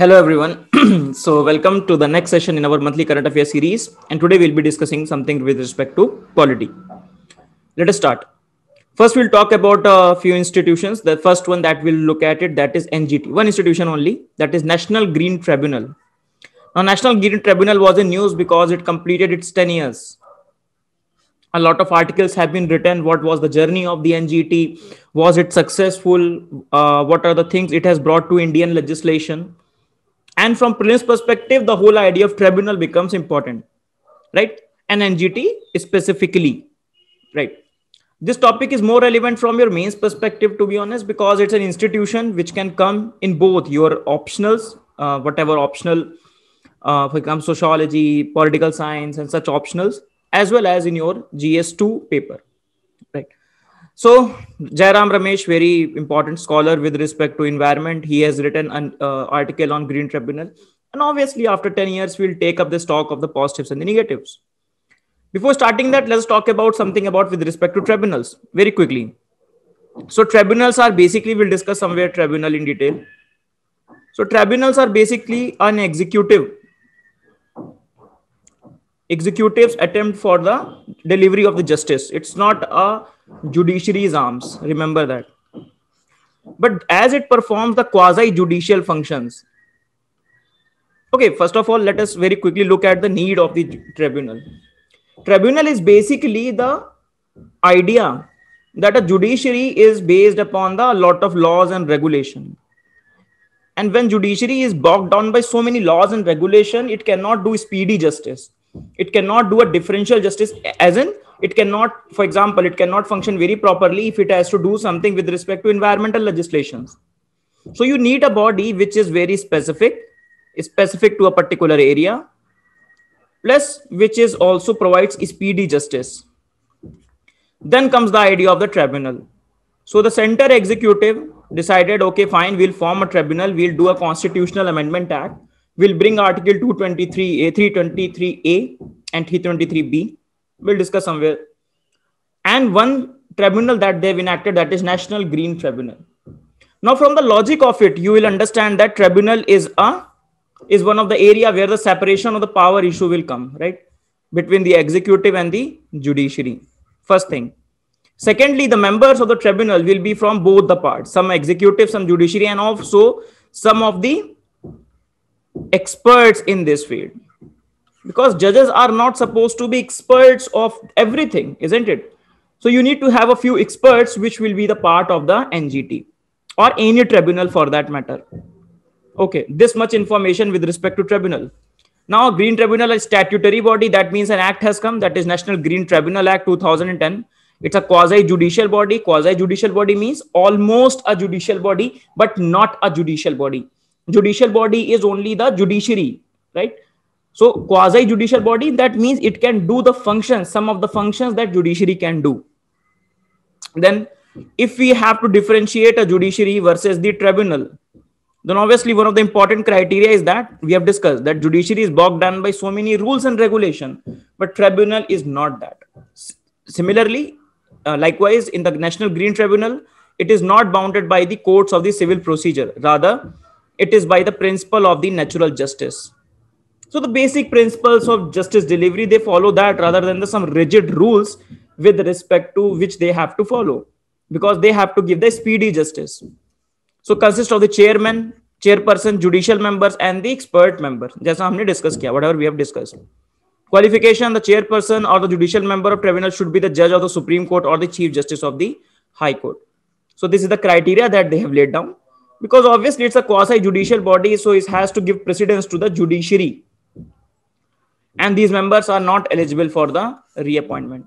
Hello everyone. so welcome to the next session in our monthly current affairs series and today we'll be discussing something with respect to quality. Let us start. First we'll talk about a few institutions. The first one that we'll look at it that is NGT. One institution only that is National Green Tribunal. Now National Green Tribunal was in news because it completed its 10 years. A lot of articles have been written. What was the journey of the NGT? Was it successful? Uh, what are the things it has brought to Indian legislation? And from prelims perspective, the whole idea of tribunal becomes important, right? And NGT specifically, right? This topic is more relevant from your mains perspective, to be honest, because it's an institution which can come in both your optionals, uh, whatever optional, uh, for example, sociology, political science, and such optionals, as well as in your GS2 paper. So Jairam Ramesh, very important scholar with respect to environment. He has written an uh, article on Green Tribunal. And obviously, after 10 years, we'll take up the stock of the positives and the negatives. Before starting that, let's talk about something about with respect to tribunals very quickly. So tribunals are basically, we'll discuss somewhere tribunal in detail. So tribunals are basically an executive. Executive's attempt for the delivery of the justice. It's not a judiciary's arms. Remember that. But as it performs the quasi judicial functions. Okay, first of all, let us very quickly look at the need of the tribunal. Tribunal is basically the idea that a judiciary is based upon the lot of laws and regulation and when judiciary is bogged down by so many laws and regulation it cannot do speedy justice it cannot do a differential justice as in it cannot for example it cannot function very properly if it has to do something with respect to environmental legislations so you need a body which is very specific specific to a particular area plus which is also provides speedy justice then comes the idea of the tribunal so the center executive decided okay fine we'll form a tribunal we'll do a constitutional amendment act we'll bring article 223a 323a and 323b We'll discuss somewhere. And one tribunal that they've enacted that is National Green Tribunal. Now, from the logic of it, you will understand that tribunal is a is one of the area where the separation of the power issue will come, right? Between the executive and the judiciary. First thing. Secondly, the members of the tribunal will be from both the parts, some executive, some judiciary, and also some of the experts in this field because judges are not supposed to be experts of everything isn't it so you need to have a few experts which will be the part of the ngt or any tribunal for that matter okay this much information with respect to tribunal now green tribunal is statutory body that means an act has come that is national green tribunal act 2010 it's a quasi judicial body quasi judicial body means almost a judicial body but not a judicial body judicial body is only the judiciary right so quasi judicial body that means it can do the functions some of the functions that judiciary can do then if we have to differentiate a judiciary versus the tribunal then obviously one of the important criteria is that we have discussed that judiciary is bogged down by so many rules and regulation but tribunal is not that S similarly uh, likewise in the national green tribunal it is not bounded by the courts of the civil procedure rather it is by the principle of the natural justice so the basic principles of justice delivery they follow that rather than the, some rigid rules with respect to which they have to follow because they have to give the speedy justice. So consist of the chairman, chairperson, judicial members, and the expert member. जैसा हमने discuss किया whatever we have discussed. Qualification: The chairperson or the judicial member of tribunal should be the judge of the Supreme Court or the chief justice of the High Court. So this is the criteria that they have laid down. Because obviously it's a quasi-judicial body, so it has to give precedence to the judiciary and these members are not eligible for the reappointment.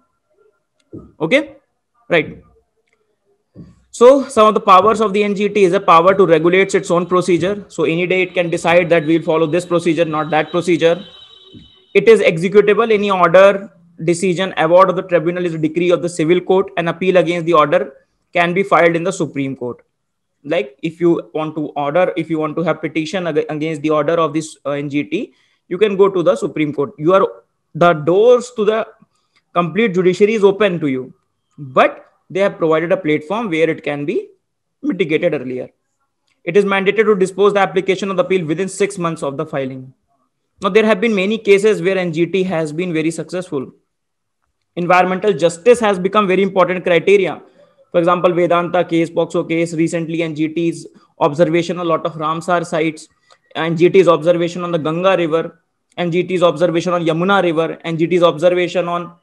Okay, right. So some of the powers of the NGT is a power to regulate its own procedure. So any day it can decide that we'll follow this procedure, not that procedure. It is executable any order, decision, award of the tribunal is a decree of the civil court. And appeal against the order can be filed in the Supreme Court. Like if you want to order, if you want to have petition against the order of this uh, NGT, you can go to the Supreme Court. You are the doors to the complete judiciary is open to you, but they have provided a platform where it can be mitigated earlier. It is mandated to dispose the application of the appeal within six months of the filing. Now, there have been many cases where NGT has been very successful. Environmental justice has become very important criteria. For example, Vedanta case, Boxo case, recently NGT's observation, a lot of Ramsar sites and GT's observation on the Ganga River, and GT's observation on Yamuna River, and GT's observation on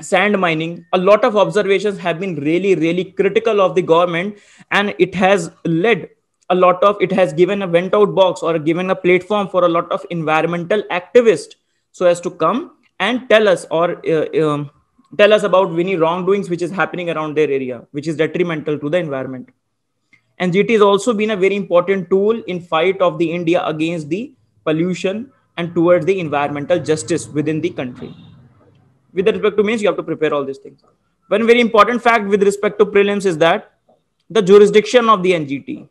sand mining. A lot of observations have been really, really critical of the government, and it has led a lot of it has given a vent out box or given a platform for a lot of environmental activists so as to come and tell us or uh, um, tell us about any wrongdoings which is happening around their area which is detrimental to the environment and it has also been a very important tool in fight of the india against the pollution and towards the environmental justice within the country with respect to means you have to prepare all these things one very important fact with respect to prelims is that the jurisdiction of the NGT.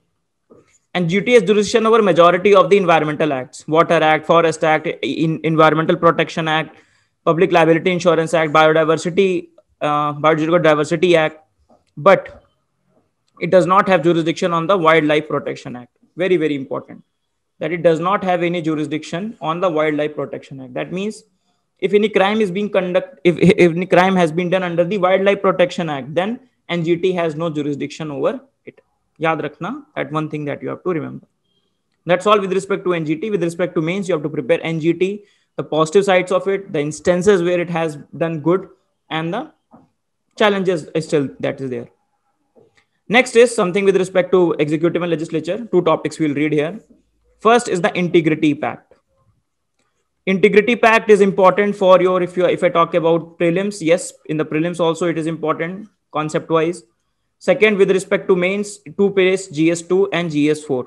NGT has jurisdiction over majority of the environmental acts, Water Act, Forest Act, in Environmental Protection Act, Public Liability Insurance Act, Biodiversity, uh, Biodiversity Act. But it does not have jurisdiction on the wildlife protection act very very important that it does not have any jurisdiction on the wildlife protection act that means if any crime is being conduct if, if any crime has been done under the wildlife protection act then ngt has no jurisdiction over it yaad rakhna that one thing that you have to remember that's all with respect to ngt with respect to mains you have to prepare ngt the positive sides of it the instances where it has done good and the challenges still that is there Next is something with respect to executive and legislature. Two topics we'll read here. First is the Integrity Pact. Integrity Pact is important for your, if you if I talk about prelims, yes, in the prelims also it is important concept wise. Second, with respect to mains, two pairs GS2 and GS4.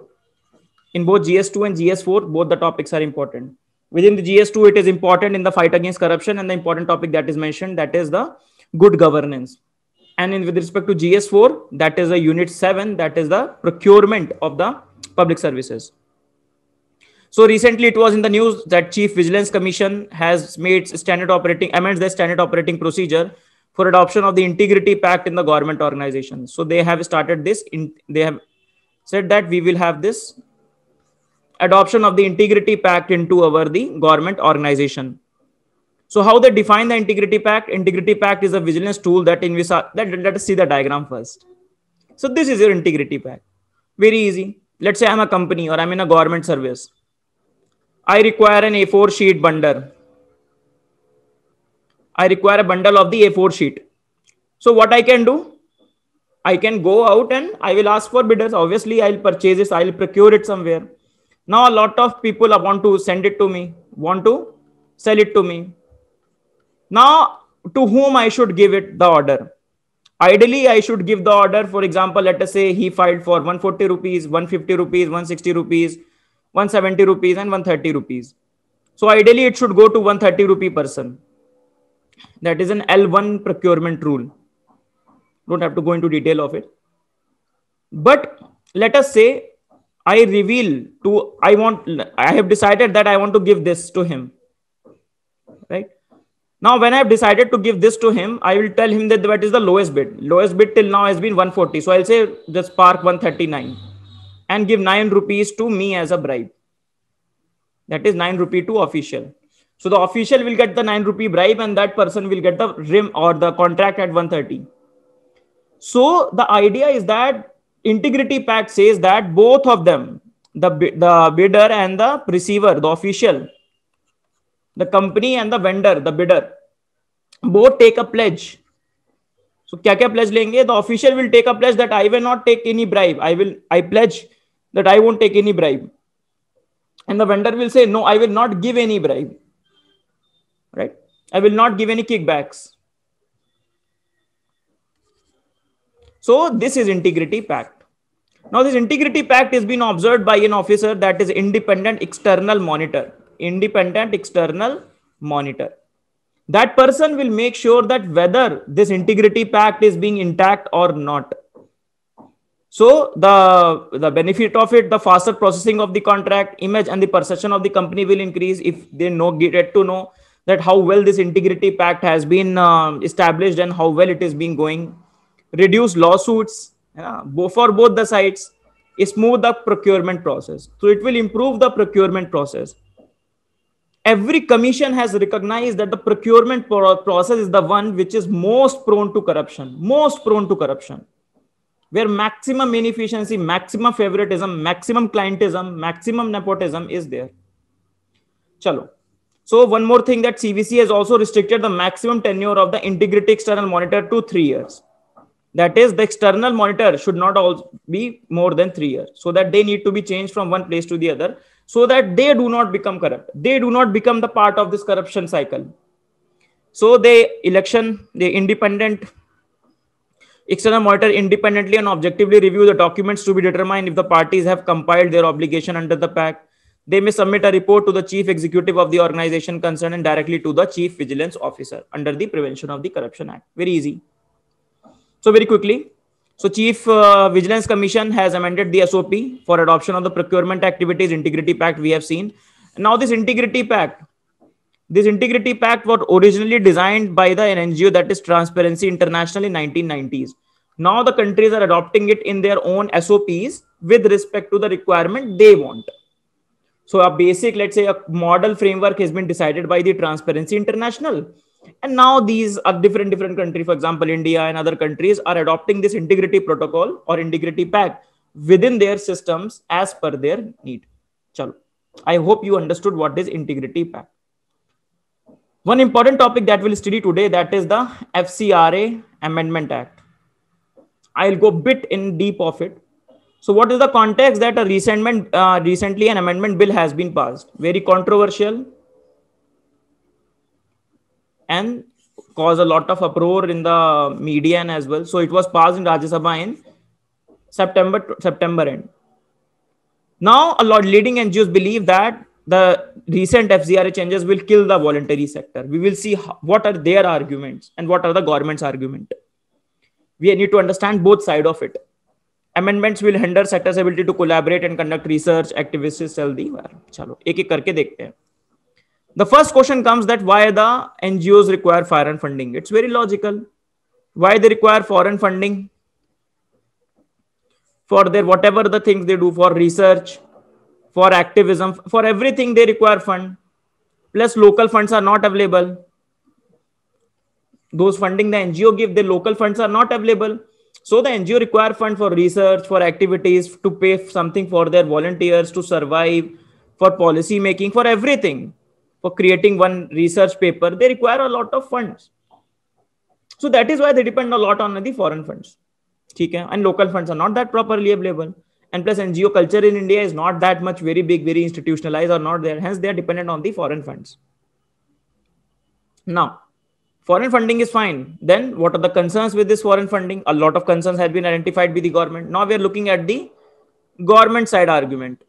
In both GS2 and GS4, both the topics are important. Within the GS2, it is important in the fight against corruption and the important topic that is mentioned, that is the good governance and in, with respect to GS4, that is a unit 7, that is the procurement of the public services. So recently it was in the news that Chief Vigilance Commission has made standard operating amends the standard operating procedure for adoption of the integrity pact in the government organization. So they have started this in, they have said that we will have this adoption of the integrity pact into our the government organization so how they define the integrity pact? Integrity pact is a vigilance tool that in that let us see the diagram first. So this is your integrity pact. Very easy. Let's say I'm a company or I'm in a government service. I require an A4 sheet bundle. I require a bundle of the A4 sheet. So what I can do? I can go out and I will ask for bidders. Obviously, I'll purchase this. I'll procure it somewhere. Now a lot of people want to send it to me, want to sell it to me. Now, to whom I should give it the order? Ideally, I should give the order. For example, let us say he filed for 140 rupees, 150 rupees, 160 rupees, 170 rupees, and 130 rupees. So ideally, it should go to 130 rupee person. That is an L1 procurement rule. Don't have to go into detail of it. But let us say I reveal to I want I have decided that I want to give this to him. Right? Now, when I have decided to give this to him, I will tell him that that is the lowest bid. Lowest bid till now has been 140. So I'll say the Spark 139 and give 9 rupees to me as a bribe. That is 9 rupee to official. So the official will get the 9 rupee bribe and that person will get the rim or the contract at 130. So the idea is that integrity pact says that both of them, the, the bidder and the receiver, the official, the company and the vendor the bidder both take a pledge so kya kya pledge lenge the official will take a pledge that i will not take any bribe i will i pledge that i won't take any bribe and the vendor will say no i will not give any bribe right i will not give any kickbacks so this is integrity pact now this integrity pact is being observed by an officer that is independent external monitor independent external monitor. That person will make sure that whether this integrity pact is being intact or not. So the, the benefit of it, the faster processing of the contract, image and the perception of the company will increase if they know get to know that how well this integrity pact has been uh, established and how well it is being going. Reduce lawsuits uh, for both the sides smooth the procurement process. So it will improve the procurement process every commission has recognized that the procurement process is the one which is most prone to corruption most prone to corruption where maximum inefficiency maximum favoritism maximum clientism maximum nepotism is there chalo so one more thing that cvc has also restricted the maximum tenure of the integrity external monitor to 3 years that is the external monitor should not all be more than 3 years so that they need to be changed from one place to the other so that they do not become corrupt they do not become the part of this corruption cycle so they election the independent external monitor independently and objectively review the documents to be determined if the parties have compiled their obligation under the pact they may submit a report to the chief executive of the organization concerned and directly to the chief vigilance officer under the prevention of the corruption act very easy so very quickly so Chief uh, Vigilance Commission has amended the SOP for adoption of the Procurement Activities Integrity Pact we have seen. Now this Integrity Pact, this Integrity Pact was originally designed by the NGO that is Transparency International in 1990s. Now the countries are adopting it in their own SOPs with respect to the requirement they want. So a basic, let's say a model framework has been decided by the Transparency International and now these are different different countries. for example india and other countries are adopting this integrity protocol or integrity pact within their systems as per their need chalo i hope you understood what is integrity pact one important topic that we'll study today that is the fcra amendment act i'll go bit in deep of it so what is the context that a recentment uh, recently an amendment bill has been passed very controversial and caused a lot of uproar in the media and as well. So it was passed in Rajya Sabha in September September end. Now a lot leading NGOs believe that the recent FZRA changes will kill the voluntary sector. We will see how, what are their arguments and what are the government's argument. We need to understand both side of it. Amendments will hinder sector's ability to collaborate and conduct research. Activists say, दी चलो एक एक करके देखते हैं the first question comes that why the ngos require foreign funding it's very logical why they require foreign funding for their whatever the things they do for research for activism for everything they require fund plus local funds are not available those funding the ngo give the local funds are not available so the ngo require fund for research for activities to pay something for their volunteers to survive for policy making for everything for creating one research paper, they require a lot of funds. So that is why they depend a lot on the foreign funds. okay? And local funds are not that properly available. And plus, plus in India is not that much very big, very institutionalized or not there. Hence, they are dependent on the foreign funds. Now, foreign funding is fine then what are the concerns with this foreign funding a lot of concerns have been identified by the government now we are looking at the government side argument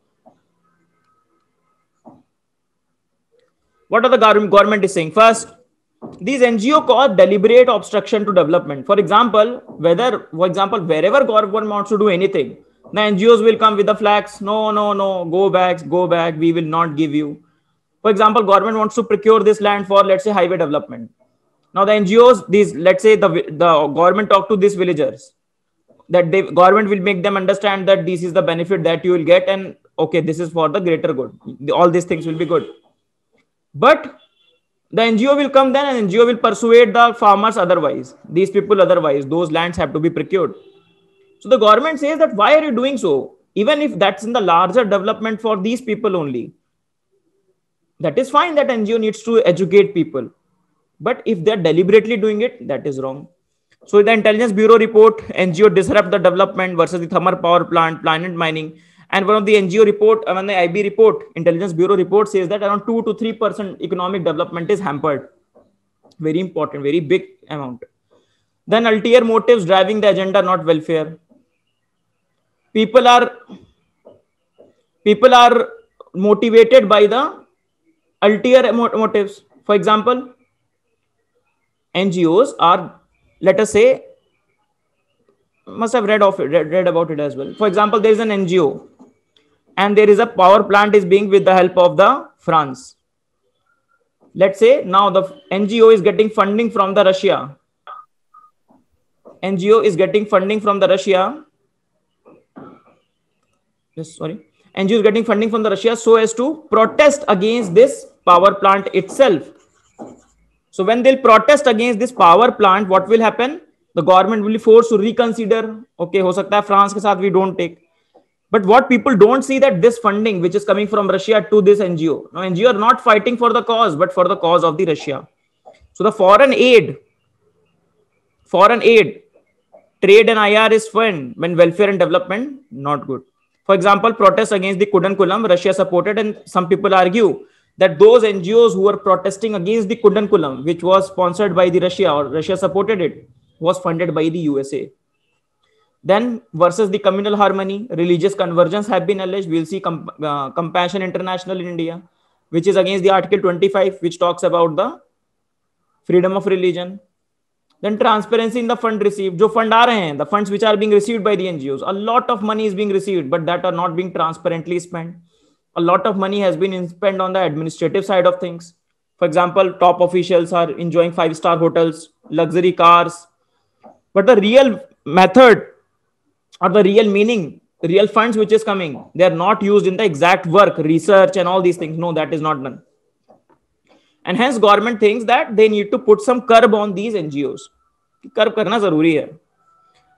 What are the government is saying? First, these NGO cause deliberate obstruction to development. For example, whether, for example, wherever government wants to do anything, the NGOs will come with the flags. No, no, no, go back, go back. We will not give you. For example, government wants to procure this land for, let's say, highway development. Now the NGOs, these, let's say the, the government talk to these villagers that the government will make them understand that this is the benefit that you will get and okay, this is for the greater good. All these things will be good but the NGO will come then and NGO will persuade the farmers otherwise, these people otherwise, those lands have to be procured. So the government says that why are you doing so? Even if that's in the larger development for these people only. That is fine that NGO needs to educate people. But if they're deliberately doing it, that is wrong. So the Intelligence Bureau report, NGO disrupt the development versus the thermal power plant, planet mining. And one of the NGO report, uh, I mean the IB report, Intelligence Bureau report says that around two to three percent economic development is hampered. Very important, very big amount. Then ulterior motives driving the agenda, not welfare. People are people are motivated by the ulterior motives. For example, NGOs are, let us say, must have read of it, read, read about it as well. For example, there is an NGO and there is a power plant is being with the help of the France. Let's say now the NGO is getting funding from the Russia. NGO is getting funding from the Russia. Yes, sorry. NGO is getting funding from the Russia so as to protest against this power plant itself. So when they'll protest against this power plant, what will happen? The government will be forced to reconsider. Okay, हो सकता है France के साथ we don't take. But what people don't see that this funding, which is coming from Russia to this NGO, now NGO are not fighting for the cause, but for the cause of the Russia. So the foreign aid, foreign aid, trade and IR is fine when welfare and development not good. For example, protests against the Kudankulam, Russia supported, and some people argue that those NGOs who were protesting against the Kudankulam, which was sponsored by the Russia or Russia supported it, was funded by the USA. Then versus the communal harmony, religious convergence have been alleged. We'll see com- uh, Compassion International in India, which is against the Article 25, which talks about the freedom of religion. Then transparency in the fund received. जो fund are रहे the funds which are being received by the NGOs, a lot of money is being received, but that are not being transparently spent. A lot of money has been spent on the administrative side of things. For example, top officials are enjoying five-star hotels, luxury cars, but the real method or the real meaning the real funds which is coming they are not used in the exact work research and all these things no that is not done and hence government thinks that they need to put some curb on these ngos curb karna zaruri hai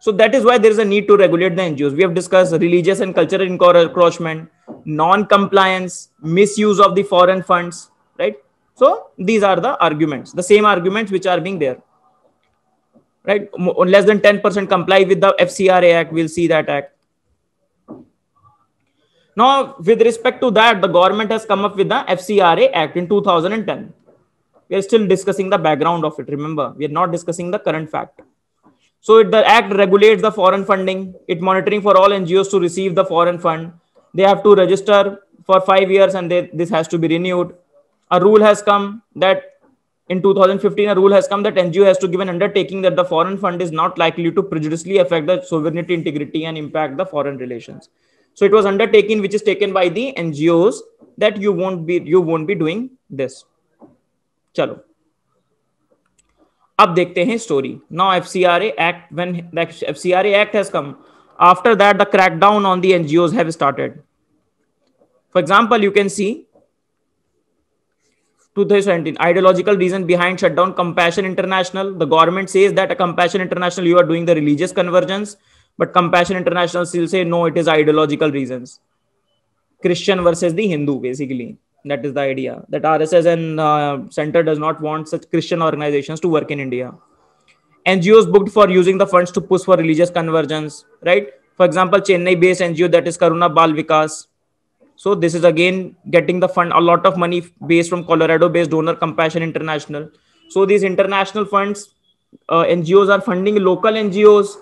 so that is why there is a need to regulate the ngos we have discussed religious and cultural encroachment non compliance misuse of the foreign funds right so these are the arguments the same arguments which are being there right? Less than 10% comply with the FCRA Act. We'll see that act. Now, with respect to that, the government has come up with the FCRA Act in 2010. We are still discussing the background of it. Remember, we are not discussing the current fact. So it, the act regulates the foreign funding. It monitoring for all NGOs to receive the foreign fund. They have to register for five years and they, this has to be renewed. A rule has come that in 2015, a rule has come that NGO has to give an undertaking that the foreign fund is not likely to prejudicially affect the sovereignty, integrity, and impact the foreign relations. So it was undertaking which is taken by the NGOs that you won't be you won't be doing this. चलो अब देखते story now fcra act when the fcra Act has come. After that, the crackdown on the NGOs have started. For example, you can see. 2017 ideological reason behind shutdown compassion international the government says that a compassion international you are doing the religious convergence but compassion international still say no it is ideological reasons christian versus the hindu basically that is the idea that rss and uh, center does not want such christian organizations to work in india ngos booked for using the funds to push for religious convergence right for example chennai based ngo that is karuna bal vikas so this is again getting the fund a lot of money based from Colorado based donor Compassion International. So these international funds, uh, NGOs are funding local NGOs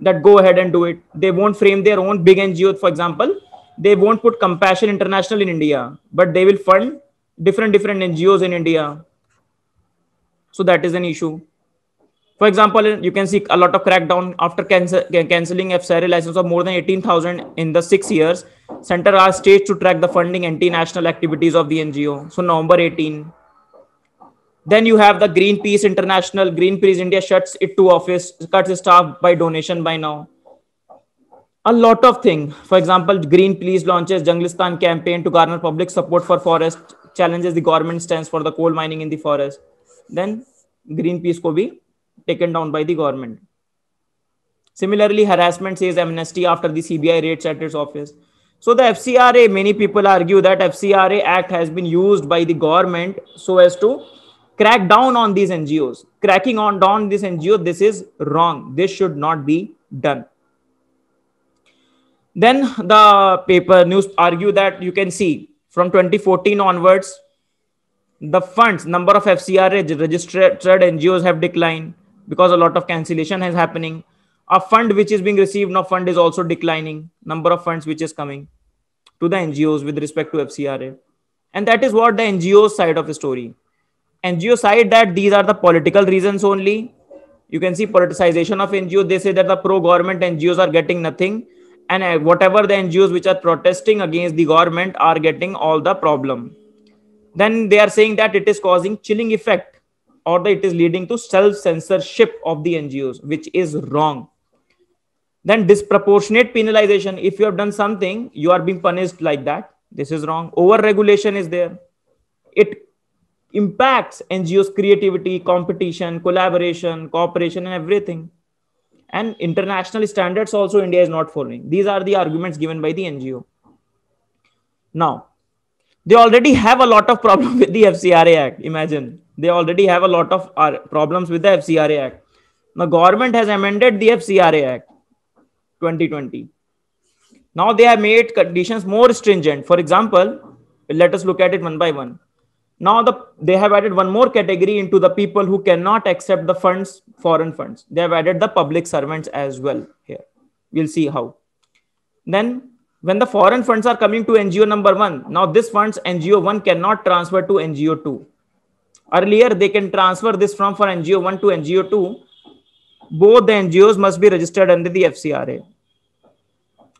that go ahead and do it. They won't frame their own big NGO. For example, they won't put Compassion International in India, but they will fund different different NGOs in India. So that is an issue. For example, you can see a lot of crackdown after cancelling FCRA license of more than 18,000 in the six years Center asked states to track the funding anti-national activities of the NGO. So November 18. Then you have the Greenpeace International. Greenpeace India shuts it to office, cuts staff by donation by now. A lot of things. For example, Greenpeace launches Junglistan campaign to garner public support for forest, challenges the government stands for the coal mining in the forest. Then Greenpeace ko bhi taken down by the government. Similarly, harassment says amnesty after the CBI raids at its office. So the FCRA, many people argue that FCRA Act has been used by the government so as to crack down on these NGOs. Cracking on down this NGO, this is wrong. This should not be done. Then the paper news argue that you can see from 2014 onwards, the funds number of FCRA registered NGOs have declined because a lot of cancellation has happening a fund which is being received now fund is also declining number of funds which is coming to the ngos with respect to fcra and that is what the ngo side of the story ngo side that these are the political reasons only you can see politicization of ngo they say that the pro government ngos are getting nothing and uh, whatever the ngos which are protesting against the government are getting all the problem then they are saying that it is causing chilling effect or that it is leading to self censorship of the ngos which is wrong then disproportionate penalization. If you have done something, you are being punished like that. This is wrong. Over regulation is there. It impacts NGOs' creativity, competition, collaboration, cooperation, and everything. And international standards also India is not following. These are the arguments given by the NGO. Now, they already have a lot of problem with the FCRA Act. Imagine they already have a lot of uh, problems with the FCRA Act. The government has amended the FCRA Act. 2020. Now they have made conditions more stringent. For example, let us look at it one by one. Now the, they have added one more category into the people who cannot accept the funds, foreign funds. They have added the public servants as well here. We'll see how. Then when the foreign funds are coming to NGO number one, now this funds NGO one cannot transfer to NGO two. Earlier, they can transfer this from for NGO one to NGO two, both the NGOs must be registered under the FCRA.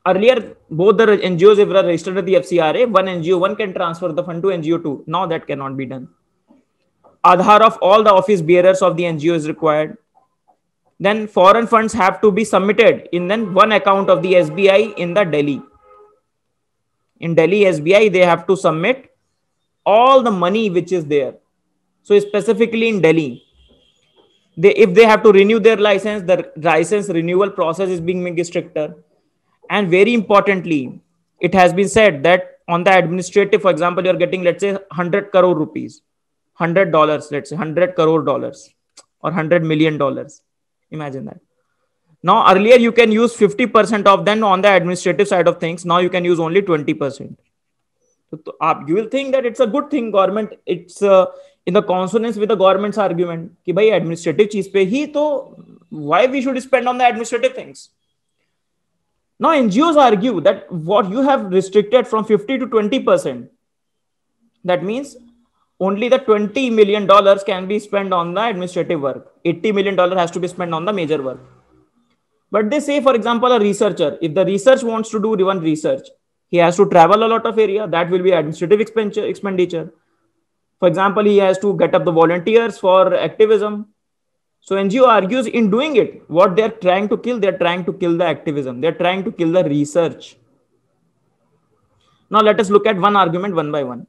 Earlier, both the NGOs were registered under the FCRA. One NGO, one can transfer the fund to NGO 2. Now that cannot be done. Aadhaar of all the office bearers of the NGO is required. Then foreign funds have to be submitted in then one account of the SBI in the Delhi. In Delhi SBI, they have to submit all the money which is there. So specifically in Delhi, they if they have to renew their license the license renewal process is being made stricter and very importantly it has been said that on the administrative for example you're getting let's say 100 crore rupees 100 dollars let's say 100 crore dollars or 100 million dollars imagine that now earlier you can use 50% of them on the administrative side of things now you can use only 20% so, uh, you will think that it's a good thing government it's uh, in the consonance with the government's argument, कि भाई administrative चीज पे ही तो why Now, NGOs argue that what you have restricted from 50 to 20%, that means only the $20 million can be spent on the administrative work. $80 million has to be spent on the major work. But they say, for example, a researcher, if the research wants to do relevant research, he has to travel a lot of area. That will be administrative expenditure. For example, he has to get up the volunteers for activism. So NGO argues in doing it, what they're trying to kill, they're trying to kill the activism. They're trying to kill the research. Now let us look at one argument one by one.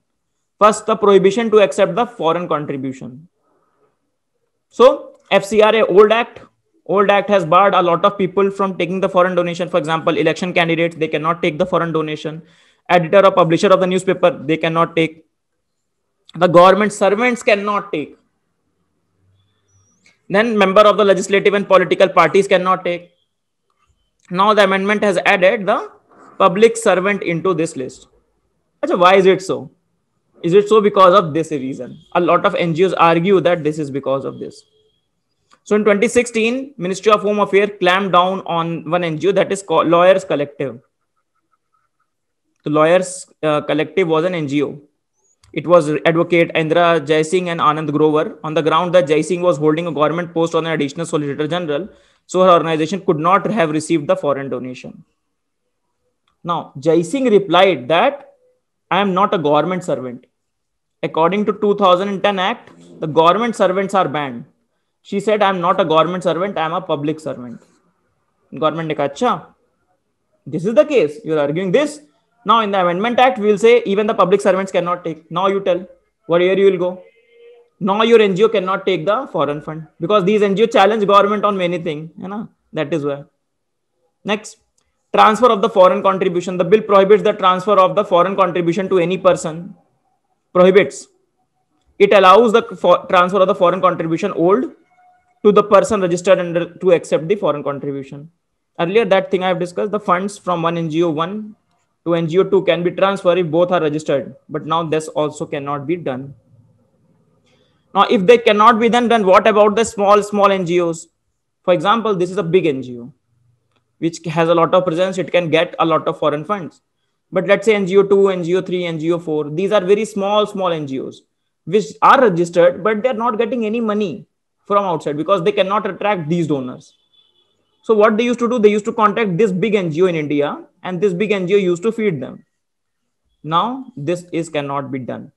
First, the prohibition to accept the foreign contribution. So FCRA old act, old act has barred a lot of people from taking the foreign donation. For example, election candidates, they cannot take the foreign donation. Editor or publisher of the newspaper, they cannot take the government servants cannot take then member of the legislative and political parties cannot take now the amendment has added the public servant into this list So, why is it so is it so because of this reason a lot of ngos argue that this is because of this so in 2016 ministry of home affairs clamped down on one ngo that is lawyers collective the lawyers uh, collective was an ngo it was advocate Indra Jai Singh and Anand Grover on the ground that Jai Singh was holding a government post on an additional solicitor general, so her organization could not have received the foreign donation. Now, Jai Singh replied that I am not a government servant. According to 2010 Act, the government servants are banned. She said, I am not a government servant, I am a public servant. Government ne kaha, this is the case. You are arguing this. Now in the Amendment Act, we will say even the public servants cannot take. Now you tell where you will go. Now your NGO cannot take the foreign fund because these NGO challenge government on many things. You know? That is where. Next, transfer of the foreign contribution. The bill prohibits the transfer of the foreign contribution to any person. Prohibits. It allows the transfer of the foreign contribution old to the person registered under to accept the foreign contribution. Earlier, that thing I have discussed the funds from one NGO, one to NGO2 can be transferred if both are registered. But now this also cannot be done. Now, if they cannot be done, then what about the small, small NGOs? For example, this is a big NGO, which has a lot of presence. It can get a lot of foreign funds. But let's say NGO2, NGO3, NGO4, these are very small, small NGOs, which are registered, but they're not getting any money from outside because they cannot attract these donors so what they used to do, they used to contact this big NGO in India and this big NGO used to feed them. Now this is cannot be done.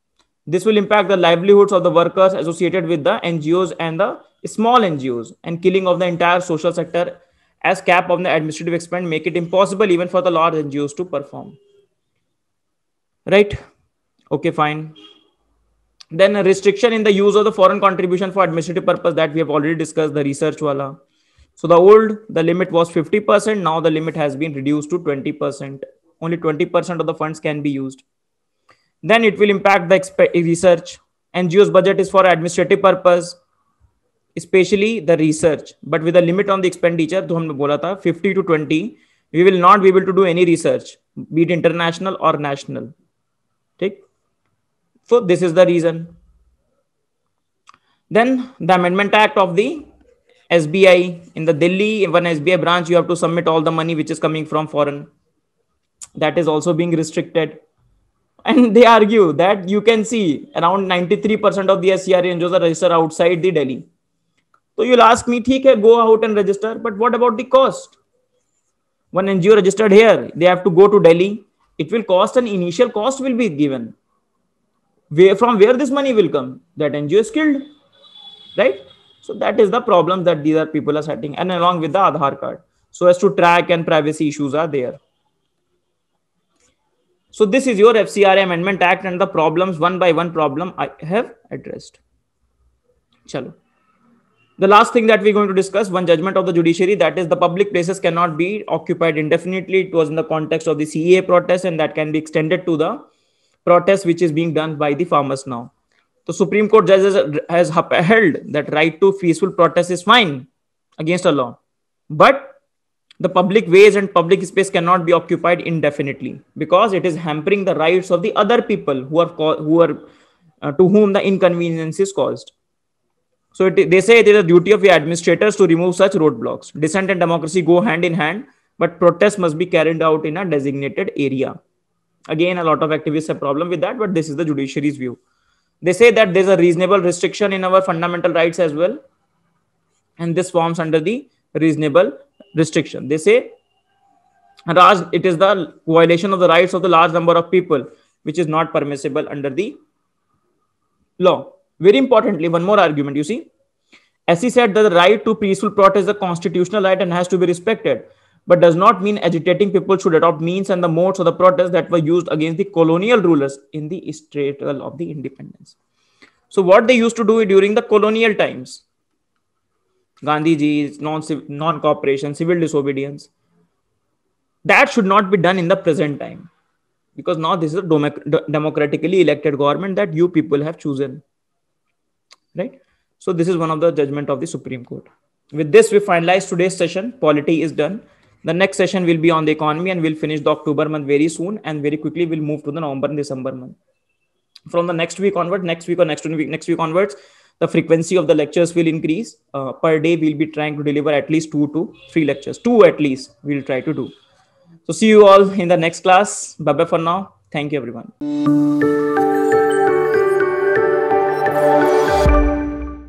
This will impact the livelihoods of the workers associated with the NGOs and the small NGOs and killing of the entire social sector as cap on the administrative expense make it impossible even for the large NGOs to perform. Right? Okay, fine. Then a restriction in the use of the foreign contribution for administrative purpose that we have already discussed the research wala. So the old, the limit was 50%. Now the limit has been reduced to 20%. Only 20% of the funds can be used. Then it will impact the research. NGO's budget is for administrative purpose, especially the research. But with a limit on the expenditure, 50 to 20, we will not be able to do any research, be it international or national. ठीक? So this is the reason. Then the Amendment Act of the SBI in the Delhi one SBI branch you have to submit all the money which is coming from foreign that is also being restricted and they argue that you can see around 93% of the SCR are registered outside the Delhi so you'll ask me theek hai go out and register but what about the cost one NGO registered here they have to go to Delhi it will cost an initial cost will be given where from where this money will come that NGO is killed, right so that is the problem that these are people are setting and along with the Aadhaar card. So as to track and privacy issues are there. So this is your FCR Amendment Act and the problems one by one problem I have addressed. Chalo. The last thing that we're going to discuss, one judgment of the judiciary, that is the public places cannot be occupied indefinitely. It was in the context of the CEA protest and that can be extended to the protest which is being done by the farmers now. The Supreme Court judges has upheld that right to peaceful protest is fine against the law. But the public ways and public space cannot be occupied indefinitely because it is hampering the rights of the other people who are who are uh, to whom the inconvenience is caused. So it, they say it is a duty of the administrators to remove such roadblocks. Dissent and democracy go hand in hand, but protests must be carried out in a designated area. Again, a lot of activists have problem with that, but this is the judiciary's view. They say that there's a reasonable restriction in our fundamental rights as well. And this forms under the reasonable restriction. They say Raj, it is the violation of the rights of the large number of people, which is not permissible under the law. Very importantly, one more argument, you see. As he said, that the right to peaceful protest is a constitutional right and has to be respected but does not mean agitating people should adopt means and the modes of the protest that were used against the colonial rulers in the struggle of the independence. So what they used to do during the colonial times, Gandhi ji non non-cooperation, civil disobedience, that should not be done in the present time because now this is a democratically elected government that you people have chosen right so this is one of the judgment of the supreme court with this we finalize today's session polity is done the next session will be on the economy and we'll finish the October month very soon and very quickly we'll move to the November and December month. From the next week onward, next week or next week, next week onwards, the frequency of the lectures will increase. Uh, per day, we'll be trying to deliver at least two to three lectures. Two at least we'll try to do. So see you all in the next class. Bye bye for now. Thank you everyone.